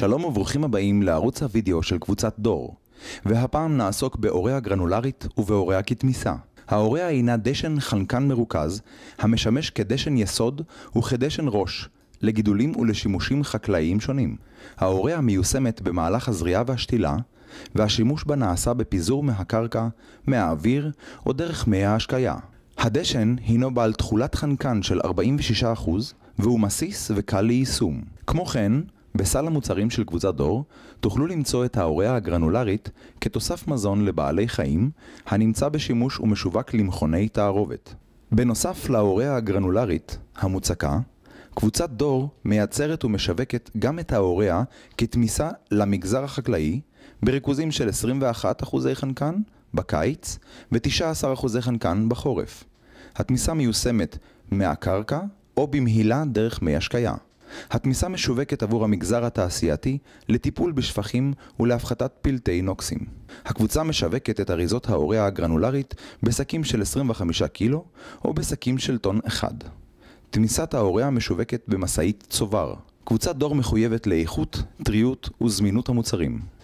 שלום וברוכים הבאים לערוץ הוידאו של קבוצת דור, והפעם נעסוק באוריה גרנולרית ובאוריה כתמיסה. האוריה הינה דשן חנקן מרוכז, המשמש כדשן יסוד וכדשן ראש, לגידולים ולשימושים חקלאיים שונים. האוריה מיושמת במהלך הזריעה והשתילה, והשימוש בה נעשה בפיזור מהקרקע, מהאוויר או דרך מי ההשקיה. הדשן הינו בעל תכולת חנקן של 46% והוא מסיס וקל ליישום. כמו כן, בסל המוצרים של קבוצת דור תוכלו למצוא את האוריה הגרנולרית כתוסף מזון לבעלי חיים הנמצא בשימוש ומשווק למכוני תערובת. בנוסף לאוריה הגרנולרית, המוצקה, קבוצת דור מייצרת ומשווקת גם את האוריה כתמיסה למגזר החקלאי בריכוזים של 21% חנקן בקיץ ו-19% חנקן בחורף. התמיסה מיושמת מהקרקע או במהילה דרך מי השקיה. התמיסה משווקת עבור המגזר התעשייתי לטיפול בשפכים ולהפחתת פלטי נוקסים. הקבוצה משווקת את אריזות האוריה הגרנולרית בשקים של 25 קילו או בשקים של טון אחד. תמיסת האוריה משווקת במשאית צובר. קבוצת דור מחויבת לאיכות, טריות וזמינות המוצרים.